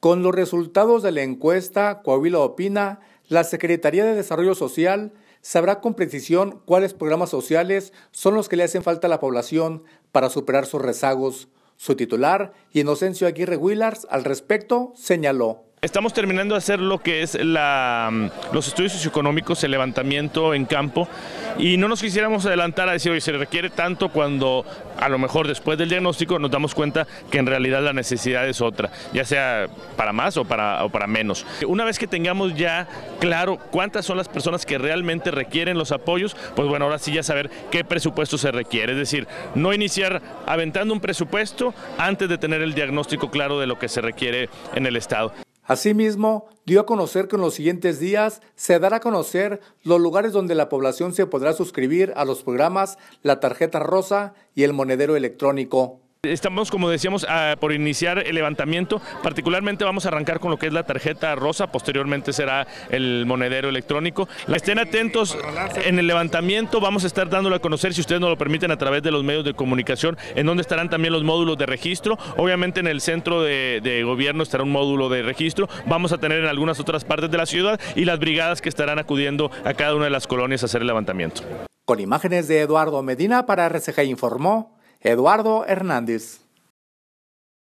Con los resultados de la encuesta Coahuila Opina, la Secretaría de Desarrollo Social sabrá con precisión cuáles programas sociales son los que le hacen falta a la población para superar sus rezagos. Su titular, Inocencio Aguirre Willars, al respecto señaló. Estamos terminando de hacer lo que es la, mm, los estudios socioeconómicos, el levantamiento en campo y no nos quisiéramos adelantar a decir, oye, se requiere tanto cuando a lo mejor después del diagnóstico nos damos cuenta que en realidad la necesidad es otra, ya sea para más o para, o para menos. Una vez que tengamos ya claro cuántas son las personas que realmente requieren los apoyos, pues bueno, ahora sí ya saber qué presupuesto se requiere, es decir, no iniciar aventando un presupuesto antes de tener el diagnóstico claro de lo que se requiere en el Estado. Asimismo, dio a conocer que en los siguientes días se dará a conocer los lugares donde la población se podrá suscribir a los programas La Tarjeta Rosa y el Monedero Electrónico. Estamos, como decíamos, por iniciar el levantamiento. Particularmente vamos a arrancar con lo que es la tarjeta rosa, posteriormente será el monedero electrónico. Estén atentos en el levantamiento, vamos a estar dándolo a conocer, si ustedes nos lo permiten, a través de los medios de comunicación, en donde estarán también los módulos de registro. Obviamente en el centro de, de gobierno estará un módulo de registro, vamos a tener en algunas otras partes de la ciudad y las brigadas que estarán acudiendo a cada una de las colonias a hacer el levantamiento. Con imágenes de Eduardo Medina para RCG informó. Eduardo Hernández.